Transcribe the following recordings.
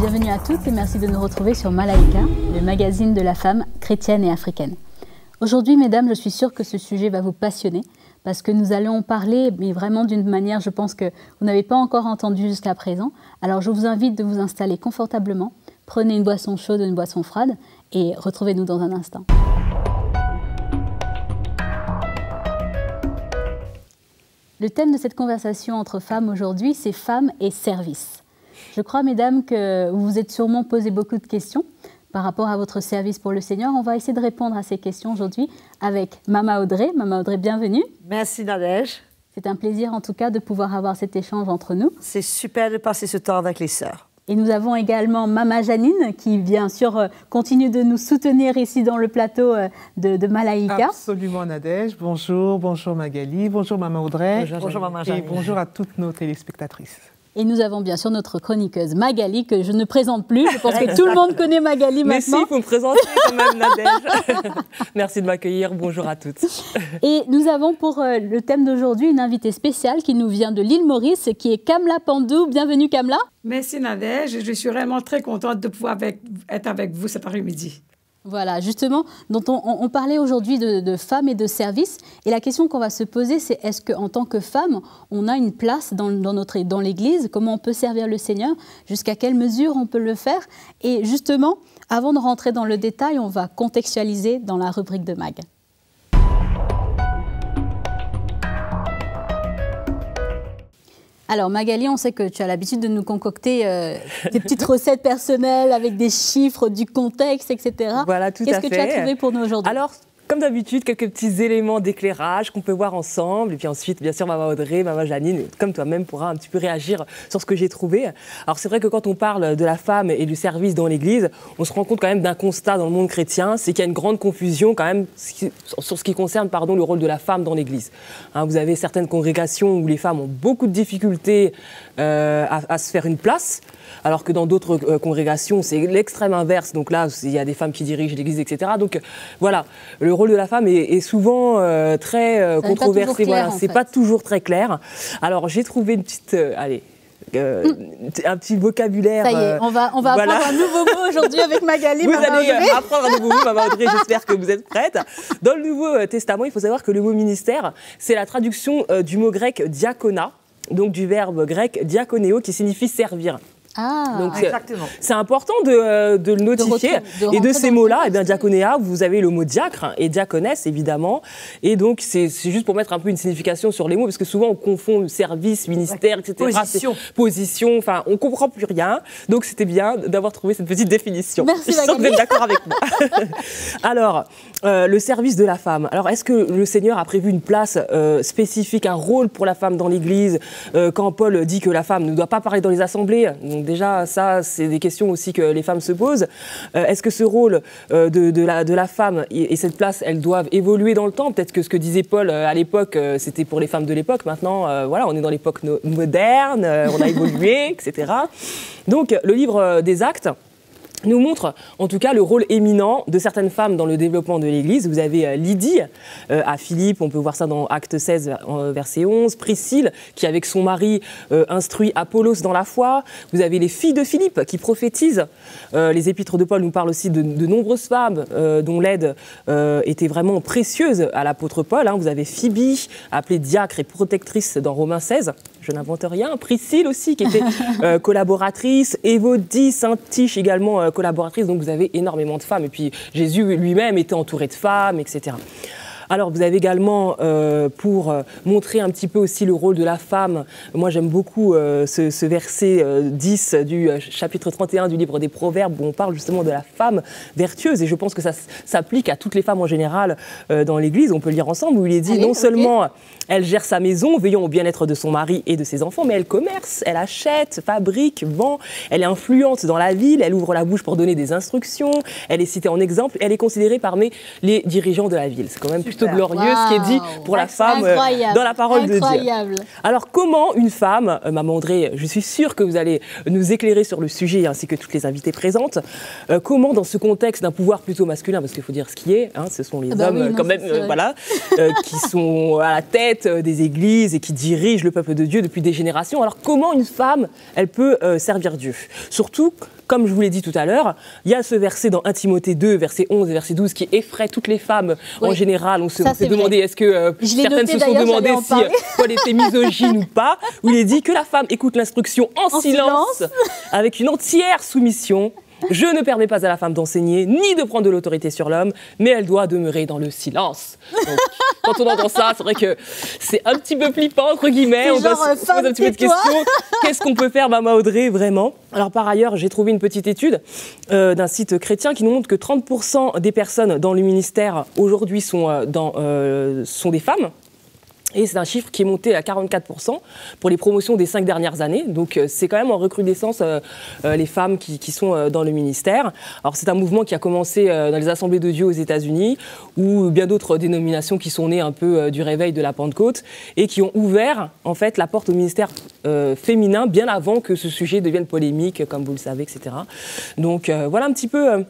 Bienvenue à toutes et merci de nous retrouver sur Malaika, le magazine de la femme chrétienne et africaine. Aujourd'hui, mesdames, je suis sûre que ce sujet va vous passionner parce que nous allons parler, mais vraiment d'une manière, je pense que vous n'avez pas encore entendu jusqu'à présent. Alors je vous invite de vous installer confortablement, prenez une boisson chaude, ou une boisson froide, et retrouvez-nous dans un instant. Le thème de cette conversation entre femmes aujourd'hui, c'est femmes et services. Je crois, mesdames, que vous vous êtes sûrement posé beaucoup de questions par rapport à votre service pour le Seigneur. On va essayer de répondre à ces questions aujourd'hui avec Mama Audrey. Mama Audrey, bienvenue. Merci Nadège. C'est un plaisir en tout cas de pouvoir avoir cet échange entre nous. C'est super de passer ce temps avec les sœurs. Et nous avons également Mama Janine qui, bien sûr, euh, continue de nous soutenir ici dans le plateau euh, de, de Malaïka. Absolument, Nadège. Bonjour, bonjour Magali, bonjour Mama Audrey. Bonjour, Mama Janine. Et bonjour à toutes nos téléspectatrices. Et nous avons bien sûr notre chroniqueuse Magali, que je ne présente plus. Je pense que tout le monde connaît Magali maintenant. Mais si, me présenter quand même, Merci de m'accueillir. Bonjour à toutes. Et nous avons pour euh, le thème d'aujourd'hui une invitée spéciale qui nous vient de l'île Maurice, qui est Kamla Pandou. Bienvenue, Kamla. Merci, Nadège. Je suis vraiment très contente de pouvoir être avec vous cet après-midi. Voilà, justement, dont on, parlait aujourd'hui de, femmes et de services. Et la question qu'on va se poser, c'est est-ce qu'en tant que femme, on a une place dans, dans l'Église Comment on peut servir le Seigneur Jusqu'à quelle mesure on peut le faire Et justement, avant de rentrer dans le détail, on va contextualiser dans la rubrique de Mag. Alors Magali, on sait que tu as l'habitude de nous concocter euh, des petites recettes personnelles avec des chiffres, du contexte, etc. Voilà, tout Qu'est-ce que tu as trouvé pour nous aujourd'hui comme d'habitude, quelques petits éléments d'éclairage qu'on peut voir ensemble. Et puis ensuite, bien sûr, Maman Audrey, Maman Janine, comme toi-même, pourra un petit peu réagir sur ce que j'ai trouvé. Alors c'est vrai que quand on parle de la femme et du service dans l'Église, on se rend compte quand même d'un constat dans le monde chrétien, c'est qu'il y a une grande confusion quand même sur ce qui concerne pardon, le rôle de la femme dans l'Église. Hein, vous avez certaines congrégations où les femmes ont beaucoup de difficultés euh, à, se faire une place, alors que dans d'autres euh, congrégations, c'est l'extrême inverse. Donc là, il y a des femmes qui dirigent l'Église, etc. Donc voilà, le rôle de la femme est, souvent euh, très euh, controversé. voilà, c'est pas toujours très clair. Alors j'ai trouvé une petite, euh, allez. un petit vocabulaire. Ça y est, on va, on va apprendre un nouveau mot aujourd'hui avec Magali. Vous allez apprendre un nouveau mot, Maman Audrey, j'espère que vous êtes prête. Dans le Nouveau Testament, il faut savoir que le mot ministère, c'est la traduction du mot grec diacona, donc du verbe grec diaconéo qui signifie servir. Ah, Donc, c'est important de, euh, le notifier. et de ces mots-là, Et eh bien, diaconéa, vous avez le mot diacre et diaconesse, évidemment. Et donc, c'est juste pour mettre un peu une signification sur les mots, parce que souvent, on confond service, ministère, etc. Position. Position, enfin, on comprend plus rien. Donc, c'était bien d'avoir trouvé cette petite définition. Merci, Je sens vous êtes d'accord avec moi. Alors, euh, le service de la femme. Alors, est-ce que le Seigneur a prévu une place euh, spécifique, un rôle pour la femme dans l'Église Quand Paul dit que la femme ne doit pas parler dans les assemblées, donc déjà, ça, c'est des questions aussi que les femmes se posent. Euh, est-ce que ce rôle euh, de, la, femme et, cette place, elles doivent évoluer dans le temps Peut-être que ce que disait Paul euh, à l'époque, c'était pour les femmes de l'époque. Maintenant, voilà, on est dans l'époque moderne, on a évolué, etc. Donc le livre des actes nous montre en tout cas le rôle éminent de certaines femmes dans le développement de l'Église. Vous avez euh, Lydie euh, à Philippe, on peut voir ça dans Acte 16, euh, verset 11, Priscille qui avec son mari instruit Apollos dans la foi, vous avez les filles de Philippe qui prophétisent, les épîtres de Paul nous parlent aussi de, nombreuses femmes dont l'aide était vraiment précieuse à l'apôtre Paul, hein. vous avez Phoebe, appelée diacre et protectrice dans Romains 16 je n'invente rien, Priscille aussi, qui était euh, collaboratrice, Évodie Saint-Tiche également euh, collaboratrice, donc vous avez énormément de femmes. Et puis Jésus lui-même était entouré de femmes, etc. Alors, vous avez également, euh, pour euh, montrer un petit peu aussi le rôle de la femme, moi j'aime beaucoup euh, ce, ce, verset 10 euh, du chapitre 31 du livre des Proverbes, où on parle justement de la femme vertueuse, et je pense que ça s'applique à toutes les femmes en général dans l'Église, on peut lire ensemble, où il est dit, ah non seulement elle gère sa maison, veillant au bien-être de son mari et de ses enfants, mais elle commerce, elle achète, fabrique, vend, elle est influente dans la ville, elle ouvre la bouche pour donner des instructions, elle est citée en exemple, elle est considérée parmi les dirigeants de la ville. C'est quand même glorieux, qui est dit pour la femme euh, dans la parole de Dieu. Alors, comment une femme, euh, Maman André, je suis sûre que vous allez nous éclairer sur le sujet ainsi que toutes les invitées présentes, euh, comment dans ce contexte d'un pouvoir plutôt masculin, parce qu'il faut dire ce qui est, hein, ce sont les ah bah hommes quand même, voilà, qui sont à la tête des églises et qui dirigent le peuple de Dieu depuis des générations. Alors, comment une femme, elle peut servir Dieu Surtout comme je vous l'ai dit tout à l'heure, il y a ce verset dans 1 Timothée 2, verset 11 et verset 12, qui effraie toutes les femmes en général. On se demandait est demandé, ce que euh, certaines se sont demandé si euh, Paul était misogyne ou pas, où il est dit que la femme écoute l'instruction en, silence, avec une entière soumission je ne permets pas à la femme d'enseigner ni de prendre de l'autorité sur l'homme, mais elle doit demeurer dans le silence. quand on entend ça, c'est vrai que c'est un petit peu flippant, entre guillemets. On, se pose un petit peu de questions. Qu'est-ce qu'on peut faire, Mama Audrey, vraiment Alors, par ailleurs, j'ai trouvé une petite étude euh, d'un site chrétien qui nous montre que 30% des personnes dans le ministère aujourd'hui sont, euh, euh, sont des femmes. Et c'est un chiffre qui est monté à 44% pour les promotions des cinq dernières années. Donc euh, c'est quand même en recrudescence euh, euh, les femmes qui, sont dans le ministère. Alors c'est un mouvement qui a commencé dans les assemblées de Dieu aux États-Unis ou bien d'autres dénominations qui sont nées un peu du réveil de la Pentecôte et qui ont ouvert en fait la porte au ministère féminin bien avant que ce sujet devienne polémique, comme vous le savez, etc. Donc voilà un petit peu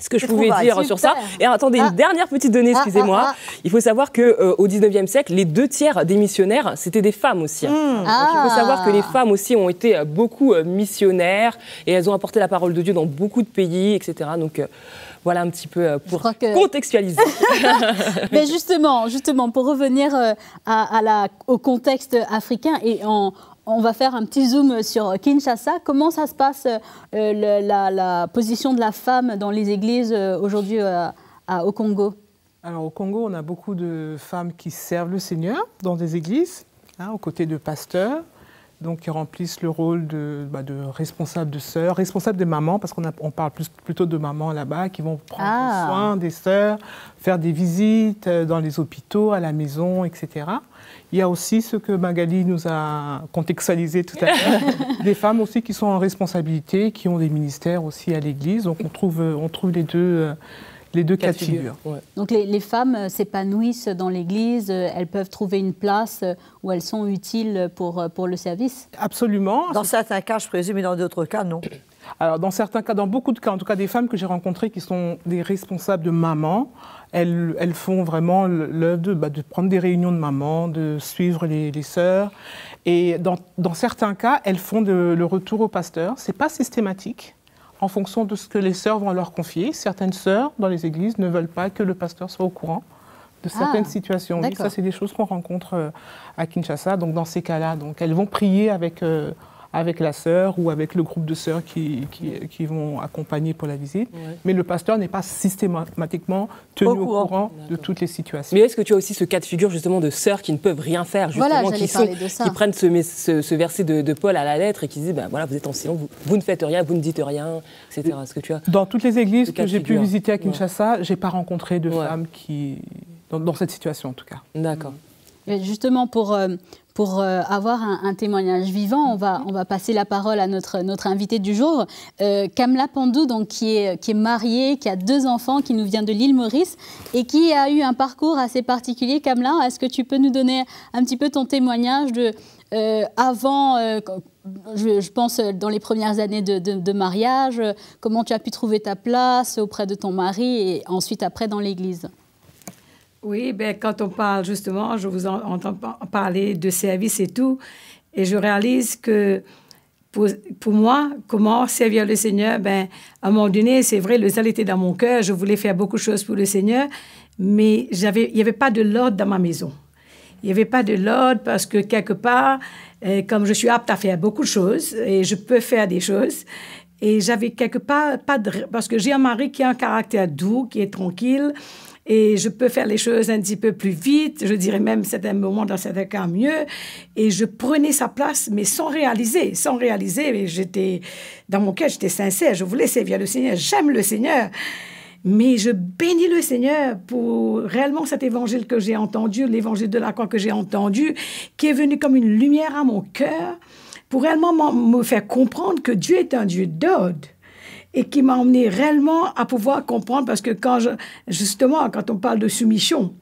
ce que je pouvais dire sur ça. Et attendez, une ah. dernière petite donnée, ah, excusez-moi. Ah, il faut savoir que euh, au 19e siècle, les deux tiers des missionnaires, c'était des femmes aussi. Hmm. Donc, il faut savoir que les femmes aussi ont été euh, beaucoup euh, missionnaires et elles ont apporté la parole de Dieu dans beaucoup de pays, etc. Donc voilà un petit peu pour contextualiser. Mais justement, justement, pour revenir à la, au contexte africain et en, on va faire un petit zoom sur Kinshasa. Comment ça se passe, euh, la, position de la femme dans les églises euh, aujourd'hui euh, au Congo Alors au Congo, on a beaucoup de femmes qui servent le Seigneur dans des églises, hein, aux côtés de pasteurs donc qui remplissent le rôle de, bah, de responsable de sœurs, responsable des mamans, parce qu'on on parle plus, plutôt de mamans là-bas, qui vont prendre ah. soin des sœurs, faire des visites euh, dans les hôpitaux, à la maison, etc. Il y a aussi ce que Magali nous a contextualisé tout à l'heure, des femmes aussi qui sont en responsabilité, qui ont des ministères aussi à l'Église. Donc on trouve, on trouve les deux. Euh, les deux cas de Donc les, femmes euh, s'épanouissent dans l'Église, euh, elles peuvent trouver une place euh, où elles sont utiles pour, pour le service Absolument. Dans certains cas, je présume, mais dans d'autres cas, non. Alors dans certains cas, dans beaucoup de cas, en tout cas des femmes que j'ai rencontrées qui sont des responsables de maman, elles, font vraiment l'œuvre bah, de, prendre des réunions de maman, de suivre les, sœurs. Et dans, certains cas, elles font le retour au pasteur. Ce n'est pas systématique en fonction de ce que les sœurs vont leur confier. Certaines sœurs dans les églises ne veulent pas que le pasteur soit au courant de ah, certaines situations. Oui, ça, c'est des choses qu'on rencontre euh, à Kinshasa, donc dans ces cas-là. Donc, elles vont prier avec euh, avec la sœur ou avec le groupe de sœurs qui, qui, qui vont accompagner pour la visite. Mais le pasteur n'est pas systématiquement tenu au courant, de toutes les situations. Mais est-ce que tu as aussi ce cas de figure justement de sœurs qui ne peuvent rien faire, justement, qui, qui, prennent ce, ce, verset de, Paul à la lettre et qui disent, ben voilà, vous êtes en silence, vous, ne faites rien, vous ne dites rien, etc. Est-ce que tu as Dans toutes les églises que j'ai pu visiter à Kinshasa, je j'ai pas rencontré de femmes qui dans, cette situation en tout cas. D'accord. Euh, justement, pour, euh, euh, avoir un, témoignage vivant, on va, passer la parole à notre, notre invité du jour, Kamla Pandou, qui, est, qui mariée, qui a deux enfants, qui nous vient de l'île Maurice et qui a eu un parcours assez particulier. Kamla, est-ce que tu peux nous donner un petit peu ton témoignage de avant, je, pense, dans les premières années de mariage, comment tu as pu trouver ta place auprès de ton mari et ensuite après dans l'Église oui, ben, quand on parle justement, je vous en, entends parler de service et tout, et je réalise que pour, moi, comment servir le Seigneur, ben, à un moment donné, c'est vrai, le zèle était dans mon cœur, je voulais faire beaucoup de choses pour le Seigneur, mais il n'y avait pas de l'ordre dans ma maison. Il n'y avait pas de l'ordre parce que quelque part, euh, comme je suis apte à faire beaucoup de choses, et je peux faire des choses, et j'avais quelque part pas de, parce que j'ai un mari qui a un caractère doux, qui est tranquille, et je peux faire les choses un petit peu plus vite, je dirais même certains moments, dans certains cas mieux, et je prenais sa place, mais sans réaliser, sans réaliser, Et j'étais, dans mon cœur, j'étais sincère, je voulais servir le Seigneur, j'aime le Seigneur, mais je bénis le Seigneur pour réellement cet évangile que j'ai entendu, l'évangile de la croix que j'ai entendu, qui est venu comme une lumière à mon cœur, pour réellement me faire comprendre que Dieu est un Dieu d'ode et qui m'a emmené réellement à pouvoir comprendre, parce que quand je, justement, quand on parle de soumission,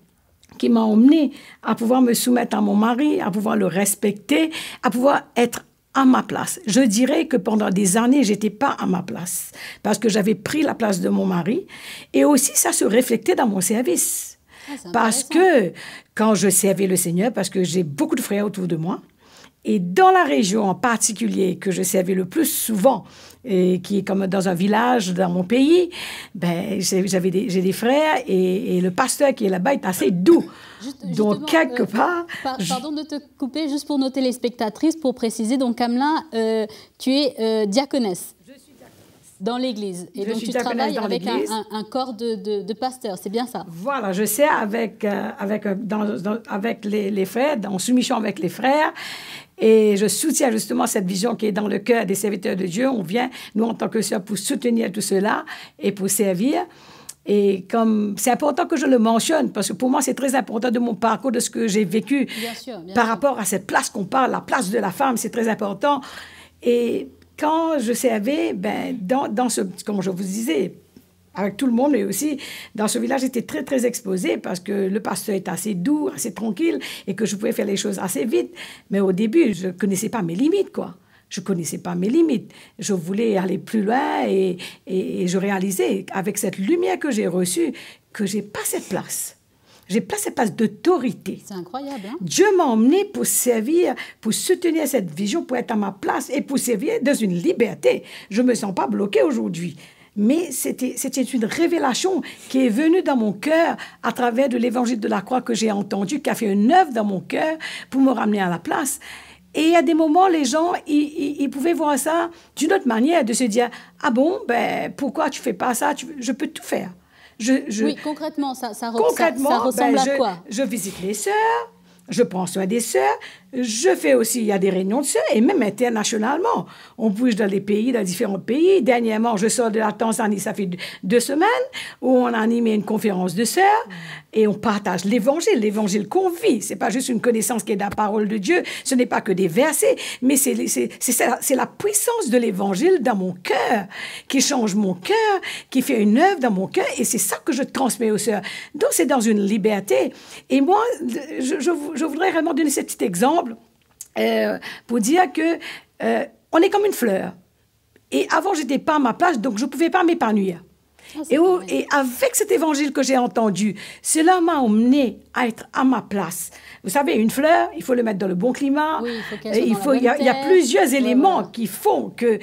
qui m'a emmené à pouvoir me soumettre à mon mari, à pouvoir le respecter, à pouvoir être à ma place. Je dirais que pendant des années, j'étais pas à ma place parce que j'avais pris la place de mon mari et aussi ça se reflétait dans mon service. Ah, parce que quand je servais le Seigneur, parce que j'ai beaucoup de frères autour de moi, et dans la région en particulier que je servais le plus souvent, et qui est comme dans un village dans mon pays, ben, j'avais j'ai des frères et, le pasteur qui est là-bas est assez doux. donc, euh, quelque part... Pardon de te couper, juste pour nos téléspectatrices, pour préciser. Donc, Camelin, euh, tu es euh, diaconesse. Je suis Dans l'Église. Et donc, tu travailles avec un, corps de, de, c'est bien ça Voilà, je sais, avec, avec, avec les, les frères, en soumission avec les frères. Et je soutiens justement cette vision qui est dans le cœur des serviteurs de Dieu. On vient, nous, en tant que soeurs, pour soutenir tout cela et pour servir. Et comme c'est important que je le mentionne, parce que pour moi, c'est très important de mon parcours, de ce que j'ai vécu par rapport à cette place qu'on parle, la place de la femme, c'est très important. Et quand je servais, ben, dans, dans ce, comme je vous disais, avec tout le monde, mais aussi dans ce village, j'étais très, très exposée parce que le pasteur est assez doux, assez tranquille et que je pouvais faire les choses assez vite. Mais au début, je ne connaissais pas mes limites, quoi. Je ne connaissais pas mes limites. Je voulais aller plus loin et, et, je réalisais, avec cette lumière que j'ai reçue, que j'ai pas cette place. J'ai pas cette place d'autorité. C'est incroyable. Hein? Dieu m'a emmené pour servir, pour soutenir cette vision, pour être à ma place et pour servir dans une liberté. Je me sens pas bloquée aujourd'hui. Mais c'était une révélation qui est venue dans mon cœur à travers de l'évangile de la croix que j'ai entendu, qui a fait une œuvre dans mon cœur pour me ramener à la place. Et à des moments, les gens, ils, pouvaient voir ça d'une autre manière, de se dire, ah bon, ben, pourquoi tu fais pas ça Je peux tout faire. Je, oui, concrètement, ça, ressemble ben, à quoi Je visite les sœurs, je prends soin des sœurs, je fais aussi, il y a des réunions de sœurs et même internationalement. On bouge dans les pays, dans différents pays. Dernièrement, je sors de la Tanzanie, ça fait deux semaines, où on a animé une conférence de sœurs, et on partage l'évangile, l'évangile qu'on vit. C'est pas juste une connaissance qui est de la parole de Dieu, ce n'est pas que des versets, mais c'est la puissance de l'évangile dans mon cœur, qui change mon cœur, qui fait une œuvre dans mon cœur, et c'est ça que je transmets aux sœurs. Donc, c'est dans une liberté. Et moi, je, je, voudrais vraiment donner cet petit exemple euh, pour dire que euh, on est comme une fleur. Et avant, j'étais pas à ma place, donc je ne pouvais pas m'épanouir. Ah, et, avec cet évangile que j'ai entendu, cela m'a emmené à être à ma place. Vous savez, une fleur, il faut le mettre dans le bon climat. il, y a, plusieurs éléments qui font que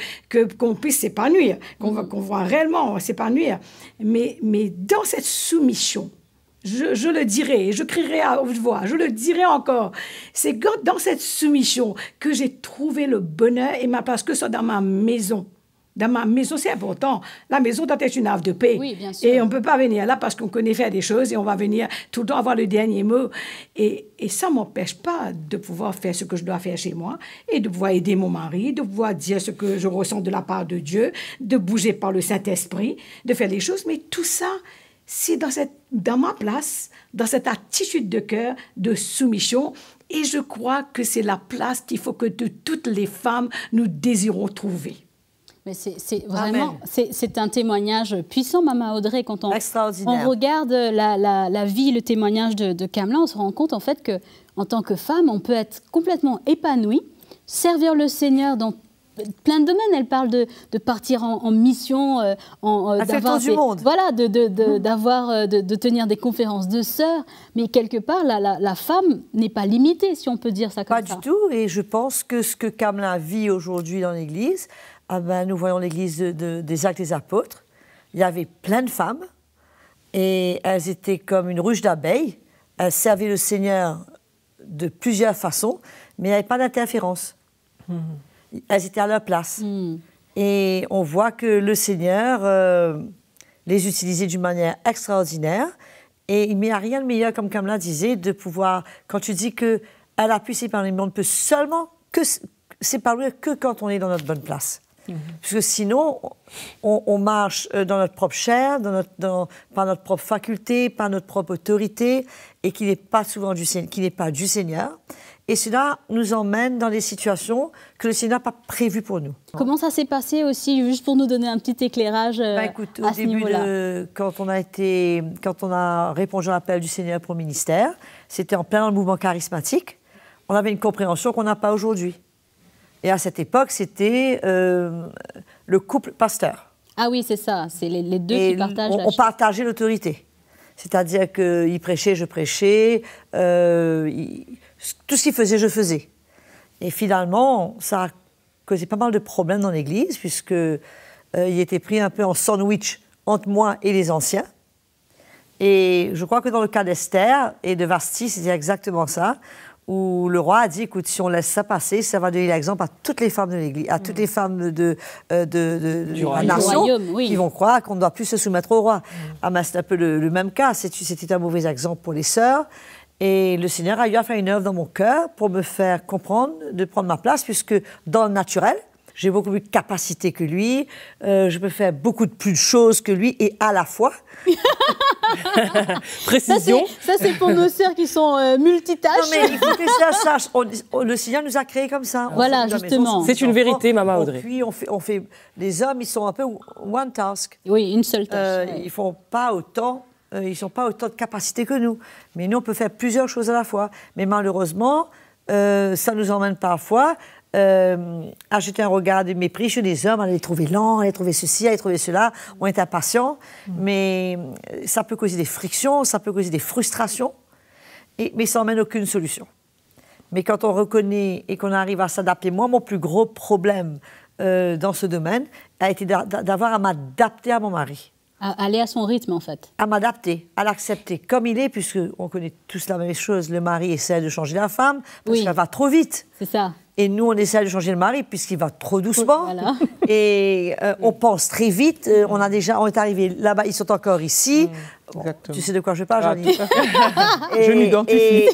qu'on puisse s'épanouir, qu'on voit mm. réellement s'épanouir. mais dans cette soumission, je, le dirai, je crierai à haute voix, je le dirai encore. C'est dans cette soumission que j'ai trouvé le bonheur et ma place, que ce soit dans ma maison. Dans ma maison, c'est important. La maison doit être une havre de paix. Et on ne peut pas venir là parce qu'on connaît faire des choses et on va venir tout le temps avoir le dernier mot. Et, ça ne m'empêche pas de pouvoir faire ce que je dois faire chez moi et de pouvoir aider mon mari, de pouvoir dire ce que je ressens de la part de Dieu, de bouger par le Saint-Esprit, de faire les choses. Mais tout ça, si dans, cette, dans ma place, dans cette attitude de cœur, de soumission, et je crois que c'est la place qu'il faut que de toutes les femmes, nous désirons trouver. Mais c'est vraiment, c'est un témoignage puissant, Maman Audrey. Quand on, regarde la, la, vie, le témoignage de, de Kamla, on se rend compte en fait que, en tant que femme, on peut être complètement épanouie, servir le Seigneur dans plein de domaines. Elle parle de, partir en, mission, euh, en, euh, d'avoir du monde. Voilà, de, mmh. d'avoir, euh, de, tenir des conférences de sœurs. Mais quelque part, la, femme n'est pas limitée, si on peut dire ça comme ça. Pas du tout. Et je pense que ce que Camelin vit aujourd'hui dans l'Église, ah ben, nous voyons l'Église des Actes des Apôtres. Il y avait plein de femmes et elles étaient comme une ruche d'abeilles. Elles servaient le Seigneur de plusieurs façons, mais il n'y avait pas d'interférence. Mmh elles étaient à leur place. Hmm. Et on voit que le Seigneur euh, les utilisait d'une manière extraordinaire. Et il n'y a rien de meilleur, comme Kamla disait, de pouvoir, quand tu dis que elle a pu s'épanouir, on ne peut seulement que s'épanouir que quand on est dans notre bonne place. Mhm. Parce que sinon, on, marche euh, dans notre propre chair, dans notre, par notre propre faculté, par notre propre autorité, et qui n'est pas souvent du, qui n'est pas du Seigneur. Et cela nous emmène dans des situations que le Seigneur n'a pas prévues pour nous. Comment ça s'est passé aussi, juste pour nous donner un petit éclairage bah, euh, écoute, au début quand on a été, quand on a répondu à l'appel du Seigneur pour le ministère, c'était en plein dans le mouvement charismatique. On avait une compréhension qu'on n'a pas aujourd'hui. Et à cette époque, c'était euh, le couple pasteur. Ah oui, c'est ça, c'est les, deux qui partagent. on partageait l'autorité. C'est-à-dire qu'il prêchait, je prêchais. Euh, tout ce qu'il faisait, je faisais. Et finalement, ça a causé pas mal de problèmes dans l'Église, puisque euh, était pris un peu en sandwich entre moi et les anciens. Et je crois que dans le cas d'Esther et de Vasti, c'était exactement ça où le roi a dit écoute, si on laisse ça passer, ça va donner l'exemple à toutes les femmes de l'Église, à toutes les femmes de, euh, de, royaume, qui vont croire qu'on ne doit plus se soumettre au roi. Ah, c'est un peu le, le même cas. C'était un mauvais exemple pour les sœurs. Et le Seigneur a eu à faire une œuvre dans mon cœur pour me faire comprendre, de prendre ma place, puisque dans le naturel, j'ai beaucoup plus de capacité que lui, euh, je peux faire beaucoup de plus de choses que lui et à la fois. Précision. Ça, c'est pour nos sœurs qui sont euh, multitâches. Non, mais écoutez faut ça le Seigneur nous a créés comme ça. Voilà, justement. C'est une vérité, maman Audrey. Et Puis, on fait, on fait, les hommes, ils sont un peu one task. Oui, une seule tâche. Euh, ne Ils font pas autant euh, ils n'ont pas autant de capacité que nous. Mais nous, on peut faire plusieurs choses à la fois. Mais malheureusement, ça nous emmène parfois euh, un ah, regard de mépris chez les hommes, aller les trouver lents, aller les trouver ceci, aller les trouver cela, on est impatient, mm. mais ça peut causer des frictions, ça peut causer des frustrations, et, mais ça n'emmène aucune solution. Mais quand on reconnaît et qu'on arrive à s'adapter, moi, mon plus gros problème euh, dans ce domaine a été d'avoir à m'adapter à mon mari. À aller à son rythme, en fait. À m'adapter, à l'accepter comme il est, puisque on connaît tous la même chose. Le mari essaie de changer la femme parce oui. qu'elle va trop vite. C'est ça. Et nous, on essaie de changer le mari puisqu'il va trop doucement. Et euh, on pense très vite. Euh, on a déjà, on est arrivé là-bas, ils sont encore ici. Mm. tu sais de quoi je parle, ah, Je m'identifie. Et,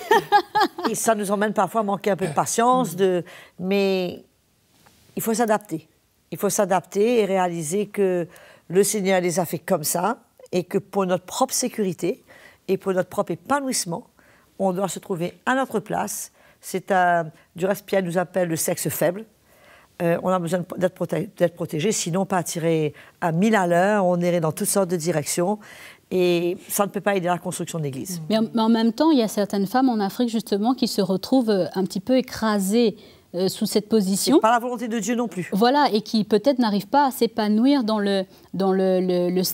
et, ça nous emmène parfois à manquer un peu de patience. De, mais il faut s'adapter. Il faut s'adapter et réaliser que le Seigneur les a fait comme ça et que pour notre propre sécurité et pour notre propre épanouissement, on doit se trouver à notre place c'est un, Pierre nous appelle le sexe faible. Euh, on a besoin d'être protégé, sinon pas attiré à mille à l'heure, on irait dans toutes sortes de directions. Et ça ne peut pas aider à la construction de Mais, en même temps, il y a certaines femmes en Afrique, justement, qui se retrouvent euh, un petit peu écrasées euh, sous cette position. Par la volonté de Dieu non plus. Voilà, et qui peut-être n'arrivent pas à s'épanouir dans, le, dans,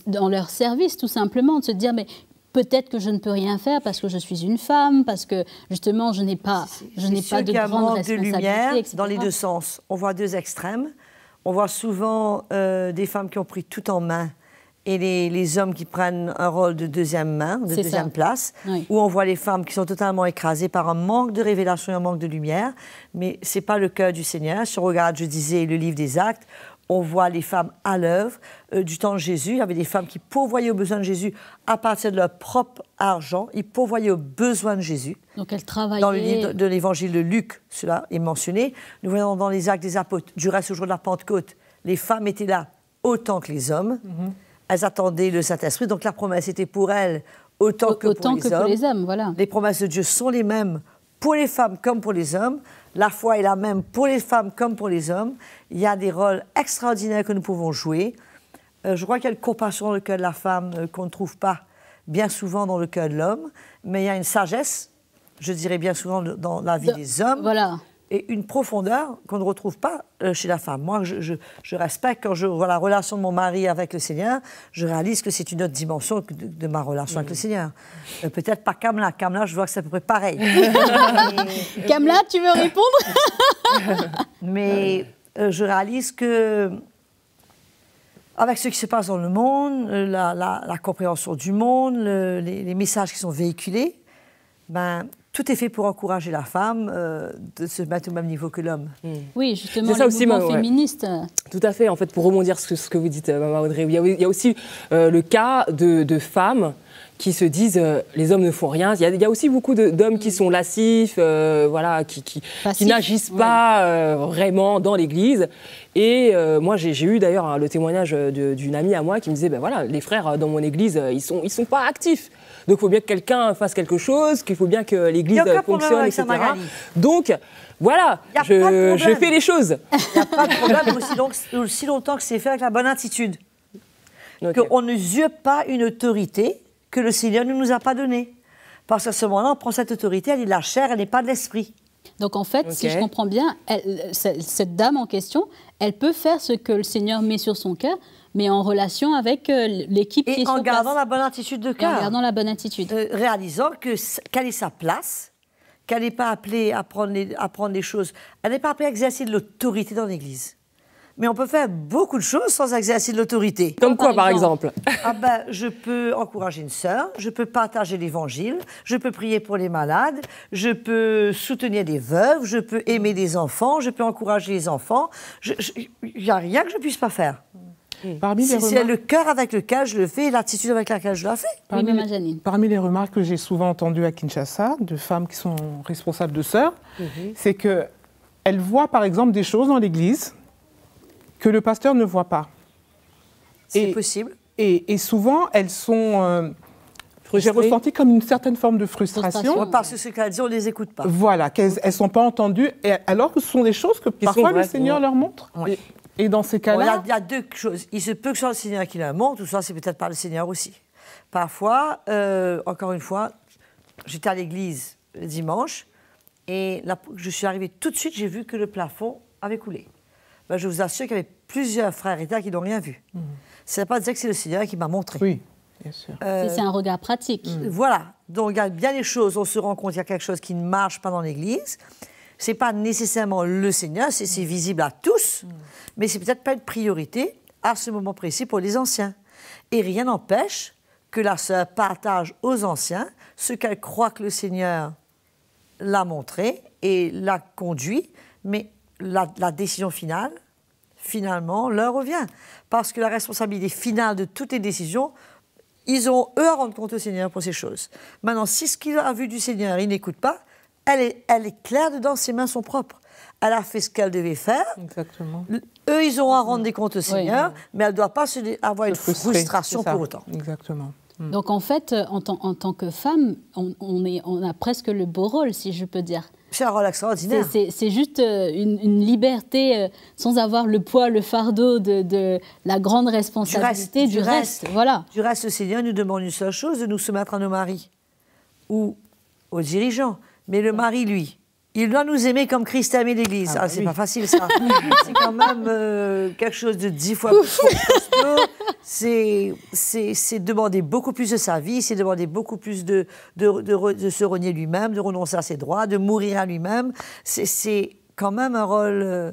dans leur service, tout simplement, de se dire, mais peut-être que je ne peux rien faire parce que je suis une femme, parce que justement je n'ai pas, je n'ai pas de grande de lumière dans les deux sens. On voit deux extrêmes. On voit souvent euh, des femmes qui ont pris tout en main et les, hommes qui prennent un rôle de deuxième main, de deuxième place, où on voit les femmes qui sont totalement écrasées par un manque de révélation et un manque de lumière. Mais ce n'est pas le cœur du Seigneur. Si on regarde, je disais, le livre des actes, on voit les femmes à l'œuvre. Euh, du temps de Jésus, il y avait des femmes qui pourvoyaient aux besoins de Jésus à partir de leur propre argent. Ils pourvoyaient aux besoins de Jésus. Donc elles travaillaient. Dans le livre de, l'évangile de Luc, cela est mentionné. Nous voyons dans les actes des apôtres, du reste au jour de la Pentecôte, les femmes étaient là autant que les hommes. Mhm. Elles attendaient le Saint-Esprit. Donc la promesse était pour elles autant, que, pour, les que hommes. pour les hommes. Voilà. Les promesses de Dieu sont les mêmes pour les femmes comme pour les hommes. La foi est la même pour les femmes comme pour les hommes. Il y a des rôles extraordinaires que nous pouvons jouer. Euh, je crois qu'il y a une compassion dans le cœur de la femme euh, qu'on ne trouve pas bien souvent dans le cœur de l'homme, mais il y a une sagesse, je dirais bien souvent, dans la vie des hommes. Voilà et une profondeur qu'on ne retrouve pas euh, chez la femme. Moi, je, respecte quand je vois la relation de mon mari avec le Seigneur, je réalise que c'est une autre dimension de, ma relation avec le mm. Seigneur. Euh, peut-être pas Kamla. Kamla, je vois que c'est à peu près pareil. Kamla, tu veux répondre Mais euh, je réalise que avec ce qui se passe dans le monde, la, compréhension du monde, les, les, messages qui sont véhiculés, ben, tout est fait pour encourager la femme euh, de se mettre au même niveau que l'homme. Hmm. Oui, justement, ça aussi, Tout à fait. En fait, pour rebondir sur ce que vous dites, euh, Maman Audrey, il y a, aussi euh, le cas de femmes qui se disent euh, les hommes ne font rien. Il y a, aussi beaucoup d'hommes qui sont lassifs, euh, voilà, qui, n'agissent pas euh, vraiment dans l'Église. Et moi, j'ai eu d'ailleurs hein, le témoignage d'une amie à moi qui me disait, ben voilà, les frères dans mon Église, ils sont, ils sont pas actifs. Donc, il faut bien que quelqu'un fasse quelque chose, qu'il faut bien que l'Église fonctionne, etc. Donc, voilà, je, fais les choses. Il n'y a pas de problème aussi, longtemps que c'est fait avec la bonne attitude. On ne n'usurpe pas une autorité, que le Seigneur ne nous a pas donné. Parce qu'à ce moment-là, on prend cette autorité, elle est de la chair, elle n'est pas de l'esprit. Donc en fait, si je comprends bien, cette dame en question, elle peut faire ce que le Seigneur met sur son cœur, mais en relation avec euh, l'équipe qui est en gardant la bonne attitude de cœur. En gardant la bonne attitude. Euh, réalisant que quelle est sa place, qu'elle n'est pas appelée à prendre, à prendre les choses, elle n'est pas appelée à exercer de l'autorité dans l'Église mais on peut faire beaucoup de choses sans exercer de l'autorité. Comme quoi, par exemple Ah ben, je peux encourager une sœur, je peux partager l'évangile, je peux prier pour les malades, je peux soutenir des veuves, je peux aimer des enfants, je peux encourager les enfants. Il n'y a rien que je ne puisse pas faire. Parmi c'est le cœur avec lequel je le fais et l'attitude avec laquelle je le fais. Parmi, les remarques que j'ai souvent entendues à Kinshasa, de femmes qui sont responsables de sœurs, mhm. c'est que elles voient par exemple des choses dans l'église que le pasteur ne voit pas. C'est possible. Et, souvent, elles sont. Euh, j'ai ressenti comme une certaine forme de frustration. Parce que ce qu'elles disent, on ne les écoute pas. Voilà, qu'elles ne sont pas entendues, et alors que ce sont des choses que parfois le Seigneur leur montre. Et, dans ces cas-là. Il y, a deux choses. Il se peut que ce soit le Seigneur qui leur montre, ou ça c'est peut-être par le Seigneur aussi. Parfois, euh, encore une fois, j'étais à l'église dimanche, et là, je suis arrivée tout de suite, j'ai vu que le plafond avait coulé. Ben, je vous assure qu'il y avait plusieurs frères et qui n'ont rien vu. Mhm. C'est pas dire que c'est le Seigneur qui m'a montré. Oui, bien sûr. Euh, c'est un regard pratique. Mhm. Voilà. Donc, y regarde bien les choses. On se rend compte qu'il y a quelque chose qui ne marche pas dans l'Église. C'est pas nécessairement le Seigneur, c'est mhm. visible à tous, mais c'est peut-être pas une priorité à ce moment précis pour les anciens. Et rien n'empêche que la sœur partage aux anciens ce qu'elle croit que le Seigneur l'a montré et l'a conduit, mais la, décision finale, finalement, leur revient. Parce que la responsabilité finale de toutes les décisions, ils ont, eux, à rendre compte au Seigneur pour ces choses. Maintenant, si ce qu'il a vu du Seigneur, il n'écoute pas, elle est, elle claire dedans, ses mains sont propres. Elle a fait ce qu'elle devait faire. Exactement. Eux, ils ont à rendre des comptes au Seigneur, mais elle ne doit pas avoir une frustration pour autant. Exactement. Donc en fait, en, tant que femme, on a presque le beau rôle, si je peux dire. C'est C'est juste euh, une, liberté euh, sans avoir le poids, le fardeau de, la grande responsabilité du reste, du, reste, Voilà. Du le Seigneur nous demande une seule chose, de nous soumettre à nos maris ou aux dirigeants. Mais le mari, lui, il doit nous aimer comme Christ aimé l'Église. Ah, ah bah c'est pas facile ça. c'est quand même euh, quelque chose de dix fois plus c'est demander beaucoup plus de sa vie, c'est demander beaucoup plus de, se renier lui-même, de renoncer à ses droits, de mourir à lui-même. C'est quand même un rôle. Euh,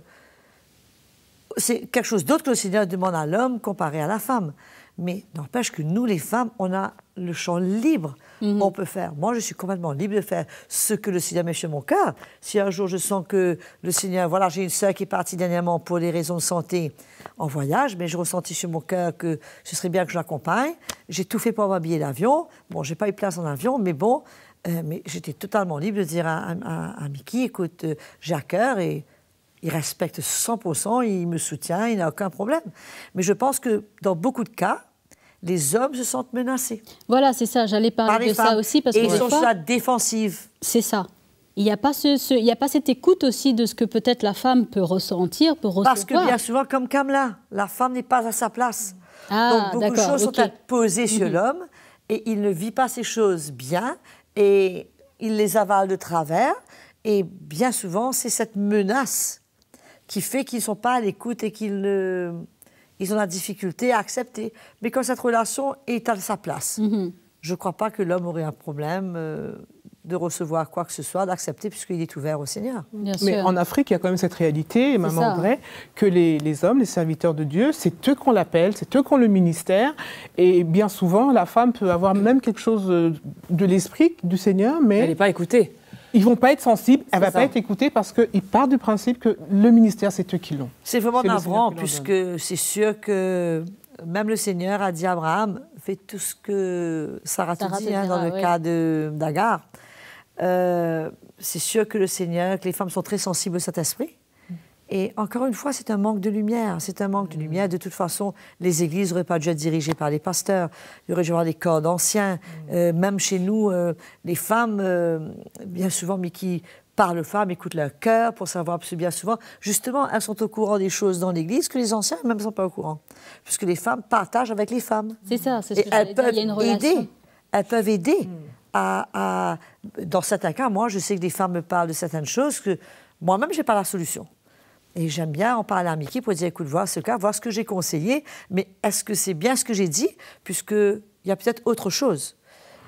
c'est quelque chose d'autre que le Seigneur demande à l'homme comparé à la femme. Mais n'empêche que nous, les femmes, on a le champ libre. Mhm. On peut faire. Moi, je suis complètement libre de faire ce que le Seigneur met chez mon cœur. Si un jour je sens que le Seigneur, voilà, j'ai une sœur qui est partie dernièrement pour des raisons de santé en voyage, mais je ressentis sur mon cœur que ce serait bien que je l'accompagne. J'ai tout fait pour avoir billet d'avion. Bon, j'ai pas eu place en avion, mais bon, euh, mais j'étais totalement libre de dire à, à, Mickey, écoute, euh, j'ai à cœur et il respecte 100%, il me soutient, il n'a aucun problème. Mais je pense que dans beaucoup de cas, les hommes se sentent menacés. Voilà, c'est ça, j'allais parler de ça aussi. Parce et ils sont sur la défensive. C'est ça. Il n'y a, pas ce, a pas cette écoute aussi de ce que peut-être la femme peut ressentir, peut recevoir. Parce que bien souvent, comme Kamla, la femme n'est pas à sa place. Ah, Donc beaucoup de choses sont posées sur mm-hmm. l'homme et il ne vit pas ces choses bien et il les avale de travers. Et bien souvent, c'est cette menace qui fait qu'ils ne sont pas à l'écoute et qu'ils ne, ils ont la difficulté à accepter. Mais quand cette relation est à sa place, mm-hmm. je ne crois pas que l'homme aurait un problème euh, de recevoir quoi que ce soit, d'accepter, puisqu'il est ouvert au Seigneur. Mais en Afrique, il y a quand même cette réalité, et Maman vrai que les, les, hommes, les serviteurs de Dieu, c'est eux qu'on l'appelle, c'est eux qu'on le ministère. Et bien souvent, la femme peut avoir même quelque chose euh, de l'esprit du Seigneur, mais... Elle n'est pas écoutée ils vont pas être sensibles, elle va pas être écoutée parce qu'ils partent du principe que le ministère, c'est eux qui l'ont. C'est vraiment navrant, puisque c'est sûr que même le Seigneur a dit à Abraham, fais tout ce que Sarah, te dit hein, dans le cas d'Agar. Euh, c'est sûr que le Seigneur, que les femmes sont très sensibles à cet esprit. Et encore une fois, c'est un manque de lumière. C'est un manque de mm. lumière. De toute façon, les églises n'auraient pas dû être dirigées par les pasteurs. Il y aurait dû avoir des codes anciens. Mm. Euh, même chez nous, euh, les femmes, euh, bien souvent, mais qui parlent femmes, écoutent leur cœur pour savoir, parce que bien souvent, justement, elles sont au courant des choses dans l'église que les anciens, même, ne sont pas au courant. Puisque les femmes partagent avec les femmes. C'est ça, c'est ce que elles peuvent dire. Il y a une relation. aider. Elles peuvent aider mm. à, à, Dans certains cas, moi, je sais que des femmes me parlent de certaines choses que moi-même, je n'ai pas la solution. Et j'aime bien en parler à Mickey pour dire, écoute, voir ce cas, voir ce que j'ai conseillé, mais est-ce que c'est bien ce que j'ai dit, puisqu'il y a peut-être autre chose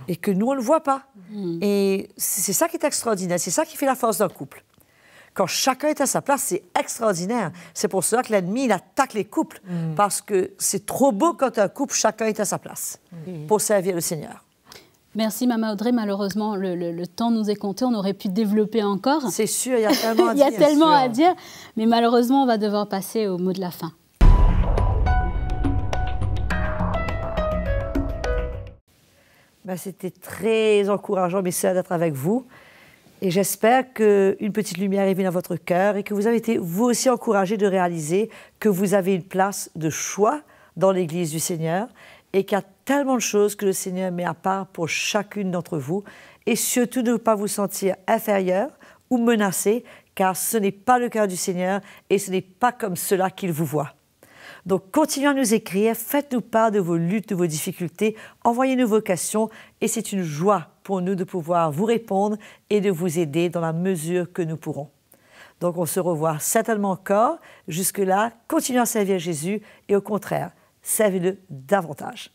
et que nous, on ne le voit pas. Mm. Et c'est ça qui est extraordinaire, c'est ça qui fait la force d'un couple. Quand chacun est à sa place, c'est extraordinaire. C'est pour cela que l'ennemi, il attaque les couples, mm. parce que c'est trop beau quand un couple, chacun est à sa place mm. pour servir le Seigneur. Merci, Mama Audrey. Malheureusement, le, temps nous est compté. On aurait pu développer encore. C'est sûr, il y a tellement à dire. Il y a tellement à dire. Mais malheureusement, on va devoir passer au mot de la fin. Bah, c'était très encourageant, messieurs, d'être avec vous. Et j'espère qu'une petite lumière est venue dans votre cœur et que vous avez été, vous aussi, encouragé de réaliser que vous avez une place de choix dans l'Église du Seigneur et qu'à tellement de choses que le Seigneur met à part pour chacune d'entre vous, et surtout ne pas vous sentir inférieur ou menacé, car ce n'est pas le cœur du Seigneur et ce n'est pas comme cela qu'il vous voit. Donc continuez à nous écrire, faites-nous part de vos luttes, de vos difficultés, envoyez-nous vos questions et c'est une joie pour nous de pouvoir vous répondre et de vous aider dans la mesure que nous pourrons. Donc on se revoit certainement encore. Jusque-là, continuez à servir Jésus et au contraire, servez-le davantage.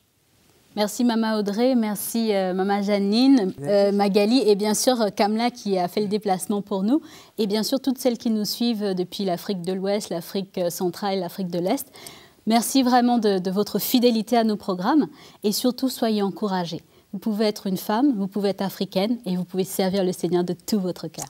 Merci Mama Audrey, merci euh, Mama Janine, euh, Magali et bien sûr euh, Kamla qui a fait le déplacement pour nous et bien sûr toutes celles qui nous suivent depuis l'Afrique de l'Ouest, l'Afrique centrale, l'Afrique de l'Est. Merci vraiment de, votre fidélité à nos programmes et surtout soyez encouragés. Vous pouvez être une femme, vous pouvez être africaine et vous pouvez servir le Seigneur de tout votre cœur.